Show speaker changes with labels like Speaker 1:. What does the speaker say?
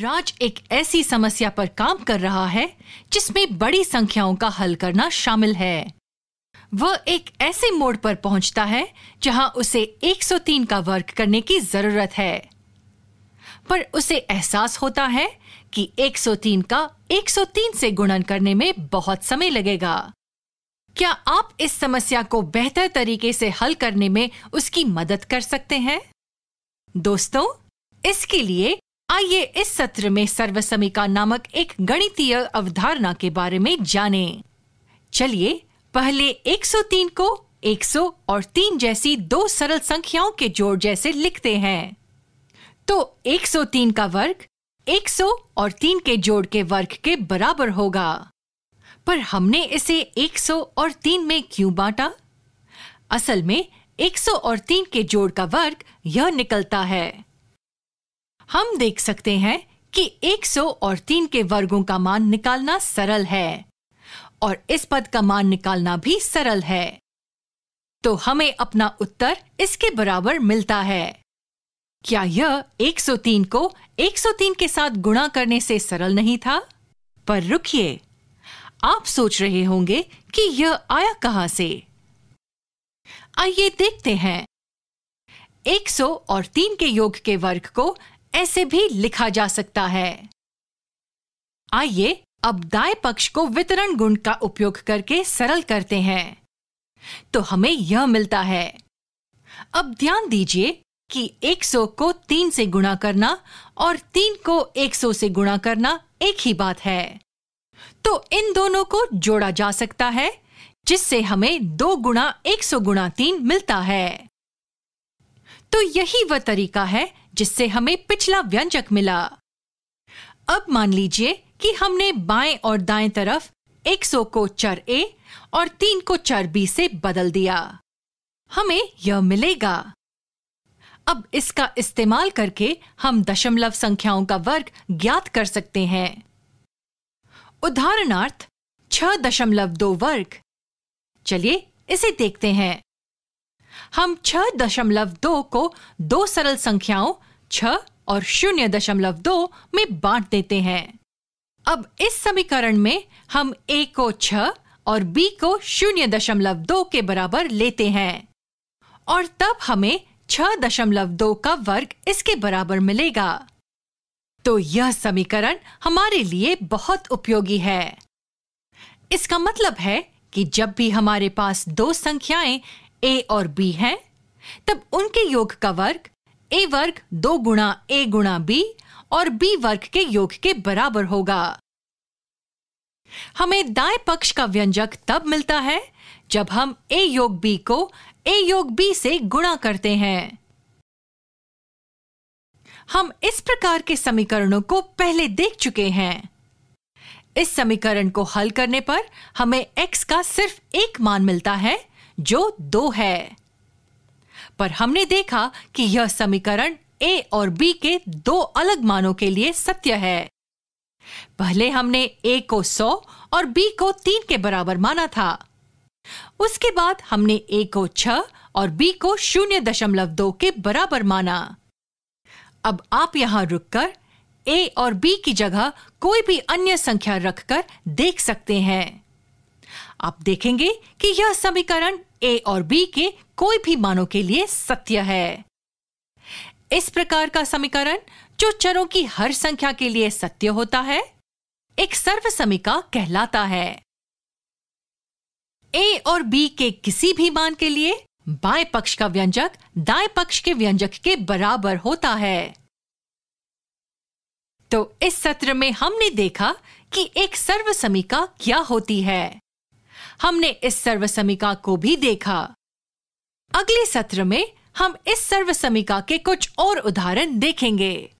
Speaker 1: राज एक ऐसी समस्या पर काम कर रहा है जिसमें बड़ी संख्याओं का हल करना शामिल है वह एक ऐसे मोड़ पर पहुंचता है जहां उसे 103 का वर्क करने की जरूरत है पर उसे एहसास होता है कि 103 का 103 से गुणन करने में बहुत समय लगेगा क्या आप इस समस्या को बेहतर तरीके से हल करने में उसकी मदद कर सकते हैं दोस्तों इसके लिए आइए इस सत्र में समीका नामक एक गणितीय अवधारणा के बारे में जानें। चलिए पहले 103 को 100 और 3 जैसी दो सरल संख्याओं के जोड़ जैसे लिखते हैं तो 103 का वर्ग 100 और 3 के जोड़ के वर्ग के बराबर होगा पर हमने इसे 100 और 3 में क्यों बांटा असल में 100 और 3 के जोड़ का वर्ग यह निकलता है हम देख सकते हैं कि 100 और 3 के वर्गों का मान निकालना सरल है और इस पद का मान निकालना भी सरल है तो हमें अपना उत्तर इसके बराबर मिलता है क्या यह 103 को 103 के साथ गुणा करने से सरल नहीं था पर रुकिए आप सोच रहे होंगे कि यह आया कहां से आइए देखते हैं 100 और 3 के योग के वर्ग को ऐसे भी लिखा जा सकता है आइए अब दाए पक्ष को वितरण गुण का उपयोग करके सरल करते हैं तो हमें यह मिलता है अब ध्यान दीजिए कि 100 को 3 से गुणा करना और 3 को 100 से गुणा करना एक ही बात है तो इन दोनों को जोड़ा जा सकता है जिससे हमें दो गुणा एक सौ गुणा तीन मिलता है तो यही वह तरीका है जिससे हमें पिछला व्यंजक मिला अब मान लीजिए कि हमने बाएं और दाएं तरफ 100 को चर ए और 3 को चर बी से बदल दिया हमें यह मिलेगा अब इसका इस्तेमाल करके हम दशमलव संख्याओं का वर्ग ज्ञात कर सकते हैं उदाहरणार्थ छह दशमलव दो वर्ग चलिए इसे देखते हैं हम छह दशमलव दो को दो सरल संख्याओं छह और शून्य दशमलव दो में बांट देते हैं अब इस समीकरण में हम ए को छह और बी को शून्य दशमलव दो के बराबर लेते हैं और तब हमें छह दशमलव दो का वर्ग इसके बराबर मिलेगा तो यह समीकरण हमारे लिए बहुत उपयोगी है इसका मतलब है कि जब भी हमारे पास दो संख्याएं ए और बी हैं, तब उनके योग का वर्ग ए वर्ग दो गुणा ए गुणा बी और बी वर्ग के योग के बराबर होगा हमें दाएं पक्ष का व्यंजक तब मिलता है जब हम ए योग बी को ए योग बी से गुणा करते हैं हम इस प्रकार के समीकरणों को पहले देख चुके हैं इस समीकरण को हल करने पर हमें x का सिर्फ एक मान मिलता है जो दो है पर हमने देखा कि यह समीकरण ए और बी के दो अलग मानों के लिए सत्य है पहले हमने ए को सौ और बी को तीन के बराबर माना था उसके बाद हमने ए को छह और बी को शून्य दशमलव दो के बराबर माना अब आप यहां रुककर ए और बी की जगह कोई भी अन्य संख्या रखकर देख सकते हैं आप देखेंगे कि यह समीकरण ए और बी के कोई भी मानों के लिए सत्य है इस प्रकार का समीकरण जो चरों की हर संख्या के लिए सत्य होता है एक समीका कहलाता है ए और बी के किसी भी मान के लिए बाएं पक्ष का व्यंजक दाएं पक्ष के व्यंजक के बराबर होता है तो इस सत्र में हमने देखा कि एक समीका क्या होती है हमने इस सर्वसमिका को भी देखा अगले सत्र में हम इस सर्वसमिका के कुछ और उदाहरण देखेंगे